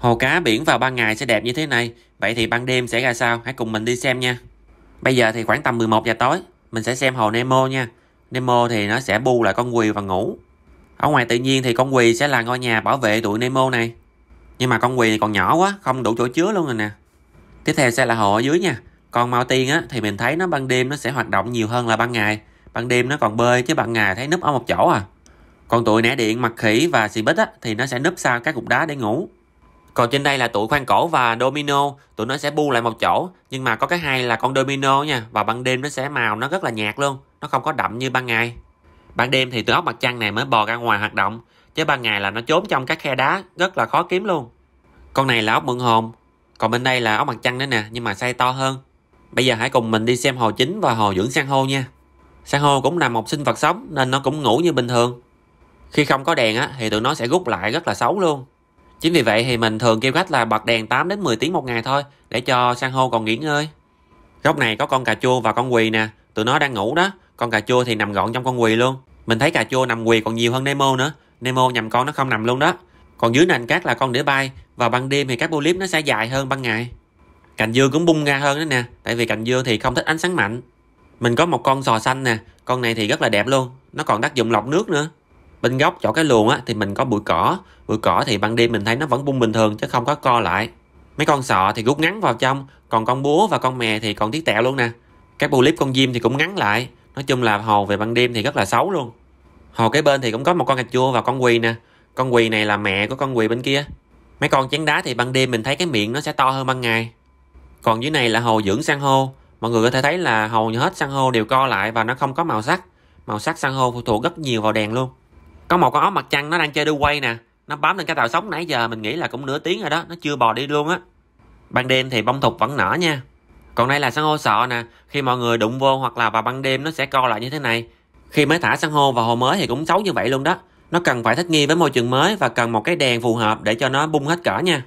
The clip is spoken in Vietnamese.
Hồ cá biển vào ban ngày sẽ đẹp như thế này, vậy thì ban đêm sẽ ra sao? Hãy cùng mình đi xem nha. Bây giờ thì khoảng tầm 11 giờ tối, mình sẽ xem hồ Nemo nha. Nemo thì nó sẽ bu lại con quỳ và ngủ. Ở ngoài tự nhiên thì con quỳ sẽ là ngôi nhà bảo vệ tụi Nemo này. Nhưng mà con quỳ còn nhỏ quá, không đủ chỗ chứa luôn rồi nè. Tiếp theo sẽ là hồ ở dưới nha. Còn mau tiên á, thì mình thấy nó ban đêm nó sẽ hoạt động nhiều hơn là ban ngày. Ban đêm nó còn bơi chứ ban ngày thấy núp ở một chỗ à. Còn tụi nẻ điện mặt khỉ và xì bít á, thì nó sẽ núp sau các cục đá để ngủ còn trên đây là tụi khoan cổ và domino tụi nó sẽ bu lại một chỗ nhưng mà có cái hay là con domino nha và ban đêm nó sẽ màu nó rất là nhạt luôn nó không có đậm như ban ngày ban đêm thì tụi ốc mặt trăng này mới bò ra ngoài hoạt động chứ ban ngày là nó trốn trong các khe đá rất là khó kiếm luôn con này là ốc mượn hồn còn bên đây là ốc mặt trăng nữa nè nhưng mà size to hơn bây giờ hãy cùng mình đi xem hồ chính và hồ dưỡng san hô nha san hô cũng là một sinh vật sống nên nó cũng ngủ như bình thường khi không có đèn á thì tụi nó sẽ rút lại rất là xấu luôn Chính vì vậy thì mình thường kêu khách là bật đèn 8 đến 10 tiếng một ngày thôi để cho san hô còn nghỉ ngơi. Góc này có con cà chua và con quỳ nè, tụi nó đang ngủ đó, con cà chua thì nằm gọn trong con quỳ luôn. Mình thấy cà chua nằm quỳ còn nhiều hơn Nemo nữa, Nemo nhầm con nó không nằm luôn đó. Còn dưới nền cát là con đĩa bay và ban đêm thì các polyp nó sẽ dài hơn ban ngày. Cành dưa cũng bung ra hơn đó nè, tại vì cành dưa thì không thích ánh sáng mạnh. Mình có một con sò xanh nè, con này thì rất là đẹp luôn, nó còn tác dụng lọc nước nữa bên góc chỗ cái luồng á thì mình có bụi cỏ bụi cỏ thì ban đêm mình thấy nó vẫn bung bình thường chứ không có co lại mấy con sọ thì rút ngắn vào trong còn con búa và con mè thì còn tí tẹo luôn nè các bù clip con diêm thì cũng ngắn lại nói chung là hồ về ban đêm thì rất là xấu luôn hồ kế bên thì cũng có một con cà chua và con quỳ nè con quỳ này là mẹ của con quỳ bên kia mấy con chén đá thì ban đêm mình thấy cái miệng nó sẽ to hơn ban ngày còn dưới này là hồ dưỡng san hô mọi người có thể thấy là hầu như hết san hô đều co lại và nó không có màu sắc màu sắc san hô phụ thuộc rất nhiều vào đèn luôn có một con ốc mặt trăng nó đang chơi đu quay nè nó bám lên cái tàu sống nãy giờ mình nghĩ là cũng nửa tiếng rồi đó nó chưa bò đi luôn á ban đêm thì bông thục vẫn nở nha còn đây là san hô sọ nè khi mọi người đụng vô hoặc là vào ban đêm nó sẽ co lại như thế này khi mới thả san hô vào hồ mới thì cũng xấu như vậy luôn đó nó cần phải thích nghi với môi trường mới và cần một cái đèn phù hợp để cho nó bung hết cỡ nha